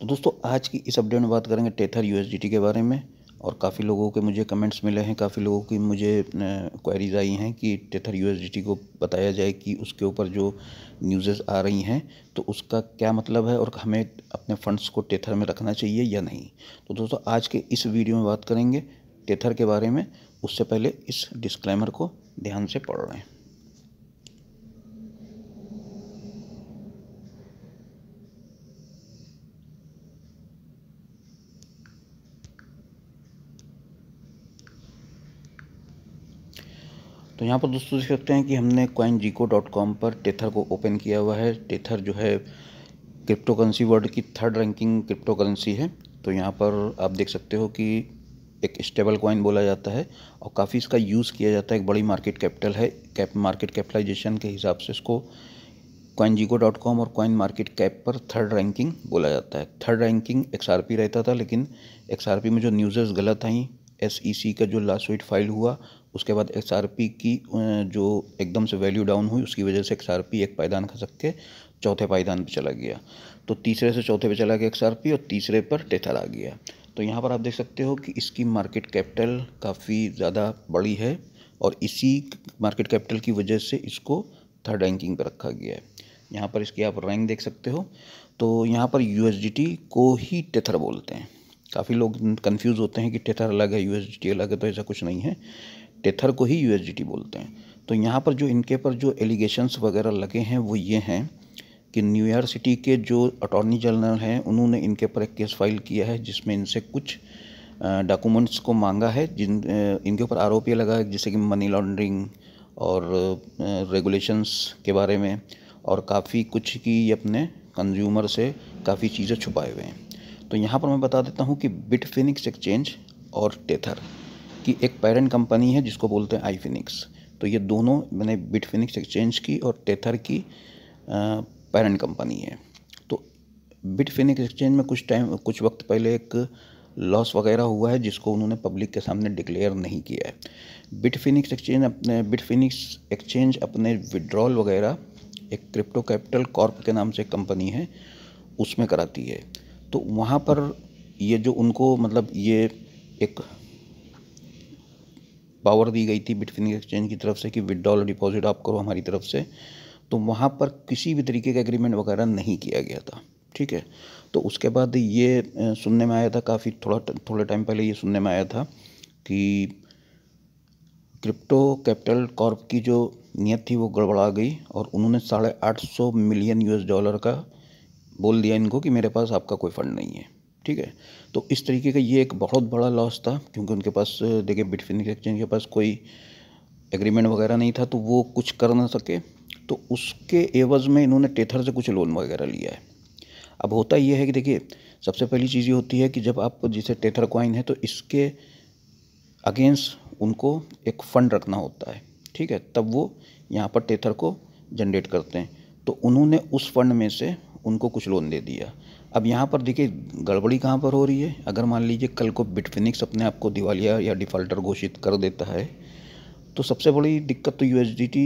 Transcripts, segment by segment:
तो दोस्तों आज की इस अपडेट में बात करेंगे टेथर यू के बारे में और काफ़ी लोगों के मुझे कमेंट्स मिले हैं काफ़ी लोगों की मुझे क्वेरीज आई हैं कि टेथर यू को बताया जाए कि उसके ऊपर जो न्यूज़ेस आ रही हैं तो उसका क्या मतलब है और हमें अपने फंड्स को टेथर में रखना चाहिए या नहीं तो दोस्तों आज के इस वीडियो में बात करेंगे टेथर के बारे में उससे पहले इस डिस्क्लेमर को ध्यान से पढ़ रहे हैं तो यहाँ पर दोस्तों देख सकते हैं कि हमने कॉइन जीको डॉट कॉम पर टेथर को ओपन किया हुआ है टेथर जो है क्रिप्टो करेंसी वर्ल्ड की थर्ड रैंकिंग क्रिप्टो करेंसी है तो यहाँ पर आप देख सकते हो कि एक स्टेबल कॉइन बोला जाता है और काफ़ी इसका यूज़ किया जाता है एक बड़ी मार्केट कैपिटल है कैप मार्केट कैपिटलाइजेशन के हिसाब से इसको कॉइन जीको डॉट कॉम और कॉइन मार्केट कैप पर थर्ड रैंकिंग बोला जाता है थर्ड रैंकिंग एक्स रहता था लेकिन एक्स में जो न्यूज़र्स गलत आई एस e का जो लास्ट वेट फाइल हुआ उसके बाद एक्स आर पी की जो एकदम से वैल्यू डाउन हुई उसकी वजह से एक्स आर पी एक पायदान खसक के चौथे पायदान पर चला गया तो तीसरे से चौथे पर चला गया एक्स आर पी और तीसरे पर टेथर आ गया तो यहाँ पर आप देख सकते हो कि इसकी मार्केट कैपिटल काफ़ी ज़्यादा बड़ी है और इसी मार्केट कैपिटल की वजह से इसको थर्ड रैंकिंग पर रखा गया है यहाँ पर इसकी आप रैंक देख सकते हो तो यहाँ पर यू को ही टेथर बोलते हैं काफ़ी लोग कंफ्यूज होते हैं कि टेथर अलग है यू अलग है तो ऐसा कुछ नहीं है टेथर को ही यूएसडीटी बोलते हैं तो यहाँ पर जो इनके पर जो एलिगेशंस वगैरह लगे हैं वो ये हैं कि न्यूयॉर्क सिटी के जो अटॉर्नी जनरल हैं उन्होंने इनके पर एक केस फाइल किया है जिसमें इनसे कुछ डॉक्यूमेंट्स को मांगा है जिन इनके ऊपर आरोप ये लगा है जैसे कि मनी लॉन्ड्रिंग और रेगुलेशंस के बारे में और काफ़ी कुछ की अपने कंज्यूमर से काफ़ी चीज़ें छुपाए हुए हैं तो यहाँ पर मैं बता देता हूँ कि बिट फिनिक्स एक्सचेंज और टेथर कि एक पेरेंट कंपनी है जिसको बोलते हैं आई फिनिक्स तो ये दोनों मैंने बिट फिनिक्स एक्सचेंज की और टेथर की पेरेंट कंपनी है तो बिट फिनिक्स एक्सचेंज में कुछ टाइम कुछ वक्त पहले एक लॉस वगैरह हुआ है जिसको उन्होंने पब्लिक के सामने डिक्लेयर नहीं किया है बिट फिनिक्स एक्सचेंज अपने बिट फिनिक्स एक्सचेंज अपने विड्रॉल वगैरह एक क्रिप्टो कैपिटल कॉर्प के नाम से कंपनी है उसमें कराती है तो वहाँ पर ये जो उनको मतलब ये एक पावर दी गई थी बिटफिनिक एक्सचेंज की तरफ से कि विदड्रॉल डिपॉजिट आप करो हमारी तरफ से तो वहाँ पर किसी भी तरीके का एग्रीमेंट वगैरह नहीं किया गया था ठीक है तो उसके बाद ये सुनने में आया था काफ़ी थोड़ा थोड़े टाइम पहले ये सुनने में आया था कि क्रिप्टो कैपिटल कॉर्प की जो नियत थी वो गड़बड़ा गई और उन्होंने साढ़े आठ सौ मिलियन यूएस डॉलर का बोल दिया इनको कि मेरे पास आपका कोई फंड नहीं है ठीक है तो इस तरीके का ये एक बहुत बड़ा लॉस था क्योंकि उनके पास देखिए बिटफिन एक्सचेंज के पास कोई एग्रीमेंट वगैरह नहीं था तो वो कुछ कर ना सके तो उसके एवज में इन्होंने टेथर से कुछ लोन वगैरह लिया है अब होता यह है कि देखिए सबसे पहली चीज़ ये होती है कि जब आप जिसे टेथर क्वाइन है तो इसके अगेंस्ट उनको एक फ़ंड रखना होता है ठीक है तब वो यहाँ पर टेथर को जनरेट करते हैं तो उन्होंने उस फंड में से उनको कुछ लोन दे दिया अब यहाँ पर देखिए गड़बड़ी कहाँ पर हो रही है अगर मान लीजिए कल को बिटफिनिक्स अपने आप को दिवालिया या डिफ़ॉल्टर घोषित कर देता है तो सबसे बड़ी दिक्कत तो यू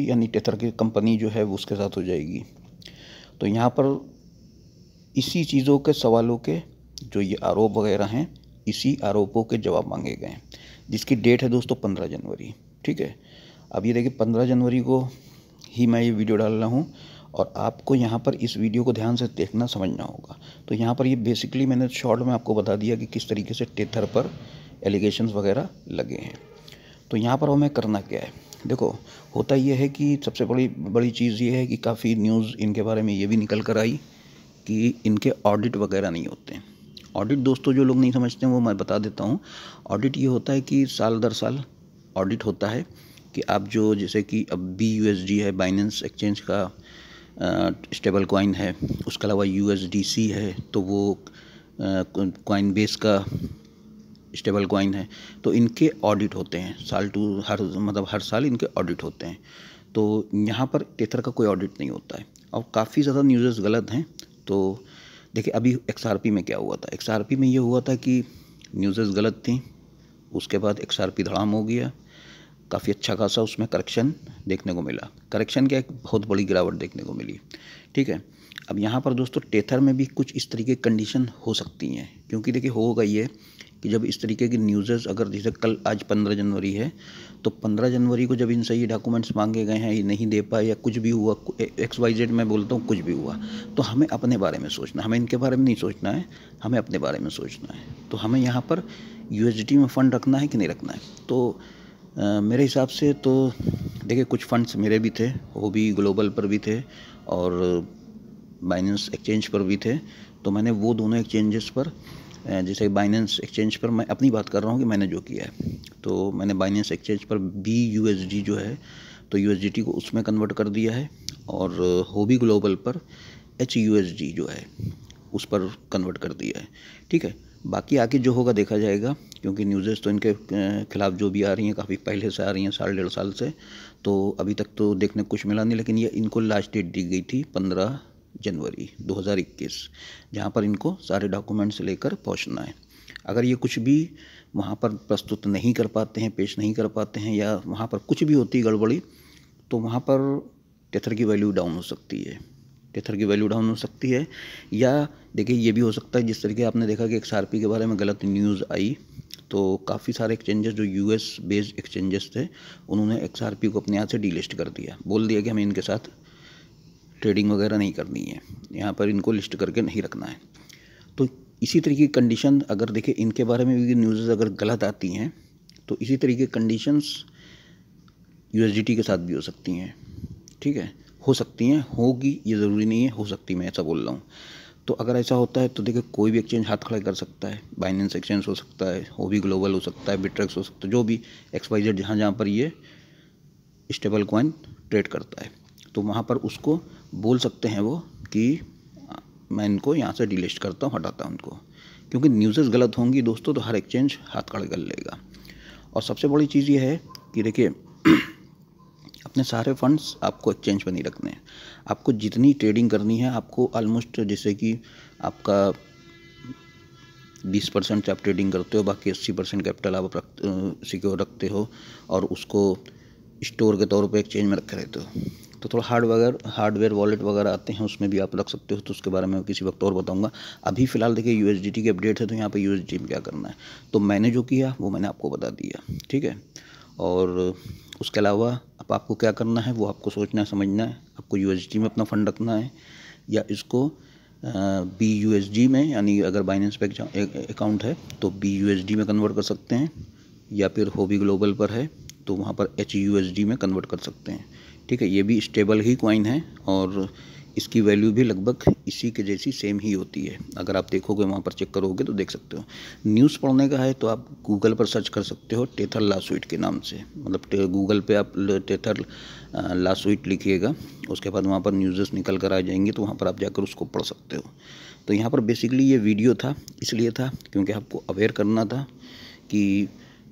यानी टेथर की कंपनी जो है वो उसके साथ हो जाएगी तो यहाँ पर इसी चीज़ों के सवालों के जो ये आरोप वगैरह हैं इसी आरोपों के जवाब मांगे गए हैं जिसकी डेट है दोस्तों पंद्रह जनवरी ठीक है अब ये देखिए पंद्रह जनवरी को ही मैं ये वीडियो डाल रहा हूँ और आपको यहाँ पर इस वीडियो को ध्यान से देखना समझना होगा तो यहाँ पर ये बेसिकली मैंने शॉर्ट में आपको बता दिया कि किस तरीके से टेथर पर एलिगेशंस वगैरह लगे हैं तो यहाँ पर हमें करना क्या है देखो होता यह है कि सबसे बड़ी बड़ी चीज़ ये है कि काफ़ी न्यूज़ इनके बारे में ये भी निकल कर आई कि इनके ऑडिट वगैरह नहीं होते ऑडिट दोस्तों जो लोग नहीं समझते हैं वो मैं बता देता हूँ ऑडिट ये होता है कि साल दर साल ऑडिट होता है कि आप जो जैसे कि अब बी है बाइनेंस एक्सचेंज का स्टेबल कॉइन है उसके अलावा यू है तो वो कॉइन बेस का स्टेबल कॉइन है तो इनके ऑडिट होते हैं साल टू हर मतलब हर साल इनके ऑडिट होते हैं तो यहाँ पर टेथर का कोई ऑडिट नहीं होता है और काफ़ी ज़्यादा न्यूज़ गलत हैं तो देखिए अभी एक्स में क्या हुआ था एक्स में ये हुआ था कि न्यूज़ गलत थी उसके बाद एक्स धड़ाम हो गया काफ़ी अच्छा खासा उसमें करेक्शन देखने को मिला करेक्शन क्या एक बहुत बड़ी गिरावट देखने को मिली ठीक है अब यहाँ पर दोस्तों टेथर में भी कुछ इस तरीके की कंडीशन हो सकती हैं क्योंकि देखिए होगा ये कि जब इस तरीके की न्यूज़ेज़ अगर जैसे कल आज पंद्रह जनवरी है तो पंद्रह जनवरी को जब इनसे ये डॉक्यूमेंट्स मांगे गए हैं ये नहीं दे पाए या कुछ भी हुआ एक्स वाई जेड मैं बोलता हूँ कुछ भी हुआ तो हमें अपने बारे में सोचना हमें इनके बारे में नहीं सोचना है हमें अपने बारे में सोचना है तो हमें यहाँ पर यू में फ़ंड रखना है कि नहीं रखना है तो आ, मेरे हिसाब से तो देखिए कुछ फंड्स मेरे भी थे वो भी ग्लोबल पर भी थे और बाइनेंस एक्सचेंज पर भी थे तो मैंने वो दोनों एक्सचेंजेस पर जैसे बाइनेंस एक्सचेंज पर मैं अपनी बात कर रहा हूँ कि मैंने जो किया है तो मैंने बाइनेंस एक्सचेंज पर बी यू जो है तो यू को उसमें कन्वर्ट कर दिया है और हो भी ग्लोबल पर एच जो है उस पर कन्वर्ट कर दिया है ठीक है बाकी आगे जो होगा देखा जाएगा क्योंकि न्यूज़ेज़ तो इनके खिलाफ़ जो भी आ रही हैं काफ़ी पहले से आ रही हैं साढ़े डेढ़ साल से तो अभी तक तो देखने कुछ मिला नहीं लेकिन ये इनको लास्ट डेट दी गई थी पंद्रह जनवरी 2021 जहाँ पर इनको सारे डॉक्यूमेंट्स लेकर पहुँचना है अगर ये कुछ भी वहाँ पर प्रस्तुत नहीं कर पाते हैं पेश नहीं कर पाते हैं या वहाँ पर कुछ भी होती गड़बड़ी तो वहाँ पर टेथर की वैल्यू डाउन हो सकती है टेथर की वैल्यू डाउन हो सकती है या देखिए ये भी हो सकता है जिस तरीके आपने देखा कि एक्स के बारे में गलत न्यूज़ आई तो काफ़ी सारे एक्सचेंजेस जो एस बेस्ड एक्सचेंजेस थे उन्होंने एक्स को अपने यहाँ से डीलिस्ट कर दिया बोल दिया कि हमें इनके साथ ट्रेडिंग वगैरह नहीं करनी है यहाँ पर इनको लिस्ट करके नहीं रखना है तो इसी तरीके की कंडीशन अगर देखें इनके बारे में भी न्यूज़ अगर गलत आती हैं तो इसी तरीके कंडीशंस यू के साथ भी हो सकती हैं ठीक है हो सकती हैं होगी ये ज़रूरी नहीं है हो सकती मैं ऐसा बोल रहा हूँ तो अगर ऐसा होता है तो देखिए कोई भी एक्सचेंज हाथ खड़ा कर सकता है बाइनेंस एक्सचेंज हो सकता है वो भी ग्लोबल हो सकता है बिट्रेक्स हो सकता है जो भी एक्सपाइजर जहाँ जहाँ पर ये स्टेबल कॉइन ट्रेड करता है तो वहाँ पर उसको बोल सकते हैं वो कि मैं इनको यहाँ से डिलिस्ट करता हूँ हटाता हूँ उनको क्योंकि न्यूज़ेस गलत होंगी दोस्तों तो हर एक्सचेंज हाथ खड़ा कर लेगा और सबसे बड़ी चीज़ ये है कि देखिए अपने सारे फंड्स आपको एक्सचेंज पर नहीं रखने हैं आपको जितनी ट्रेडिंग करनी है आपको ऑलमोस्ट जैसे कि आपका बीस परसेंट आप ट्रेडिंग करते हो बाकी अस्सी परसेंट कैपिटल आप रख सिक्योर रखते हो और उसको स्टोर के तौर पे एक्सचेंज में रखे रहते हो तो थोड़ा हार्ड वगैरह हार्डवेयर वॉलेट वगैरह आते हैं उसमें भी आप रख सकते हो तो उसके बारे में किसी वक्त और बताऊंगा अभी फ़िलहाल देखिए यू की अपडेट है तो यहाँ पर यू में क्या करना है तो मैंने जो किया वो मैंने आपको बता दिया ठीक है और उसके अलावा अब आपको क्या करना है वो आपको सोचना है समझना है आपको यू में अपना फ़ंड रखना है या इसको बी यू एस डी में यानी अगर बाइनेंस पे अकाउंट है तो बी यू एस डी में कन्वर्ट कर सकते हैं या फिर होबी ग्लोबल पर है तो वहाँ पर एच यू एस डी में कन्वर्ट कर सकते हैं ठीक है ये भी स्टेबल ही क्वाइन है और इसकी वैल्यू भी लगभग इसी के जैसी सेम ही होती है अगर आप देखोगे वहाँ पर चेक करोगे तो देख सकते हो न्यूज़ पढ़ने का है तो आप गूगल पर सर्च कर सकते हो टेथर स्वीट के नाम से मतलब गूगल पे आप टेथर स्वीट लिखिएगा उसके बाद वहाँ पर न्यूज़ निकल कर आ जाएंगे तो वहाँ पर आप जाकर उसको पढ़ सकते हो तो यहाँ पर बेसिकली ये वीडियो था इसलिए था क्योंकि आपको अवेयर करना था कि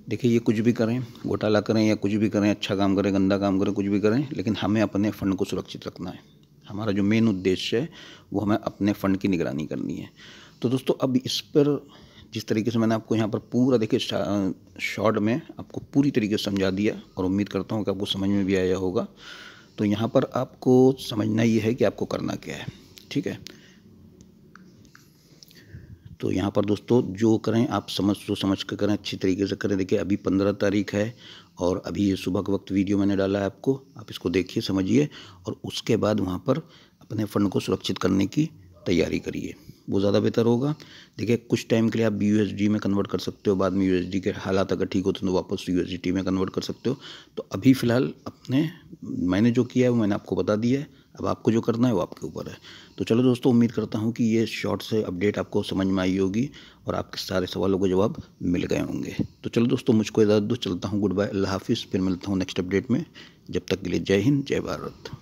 देखिए ये कुछ भी करें घोटाला करें या कुछ भी करें अच्छा काम करें गंदा काम करें कुछ भी करें लेकिन हमें अपने फ़ंड को सुरक्षित रखना है हमारा जो मेन उद्देश्य है वो हमें अपने फ़ंड की निगरानी करनी है तो दोस्तों अब इस पर जिस तरीके से मैंने आपको यहाँ पर पूरा देखिए शॉर्ट में आपको पूरी तरीके से समझा दिया और उम्मीद करता हूँ कि आपको समझ में भी आया होगा तो यहाँ पर आपको समझना ये है कि आपको करना क्या है ठीक है तो यहाँ पर दोस्तों जो करें आप समझ तो समझ कर करें अच्छी तरीके से करें देखिए अभी पंद्रह तारीख है और अभी ये सुबह के वक्त वीडियो मैंने डाला है आपको आप इसको देखिए समझिए और उसके बाद वहाँ पर अपने फ़ंड को सुरक्षित करने की तैयारी करिए वो ज़्यादा बेहतर होगा देखिए कुछ टाइम के लिए आप यू में कन्वर्ट कर सकते हो बाद में यू के हालात अगर ठीक होते तो वापस यू में कन्वर्ट कर सकते हो तो अभी फ़िलहाल अपने मैंने जो किया है वो मैंने आपको बता दिया है अब आपको जो करना है वो आपके ऊपर है तो चलो दोस्तों उम्मीद करता हूँ कि ये शॉर्ट से अपडेट आपको समझ में आई होगी और आपके सारे सवालों के जवाब मिल गए होंगे तो चलो दोस्तों मुझको इजाज़त दो चलता हूँ गुड बाय अल्लाह हाफिज़ फिर मिलता हूँ नेक्स्ट अपडेट में जब तक के लिए जय हिंद जय भारत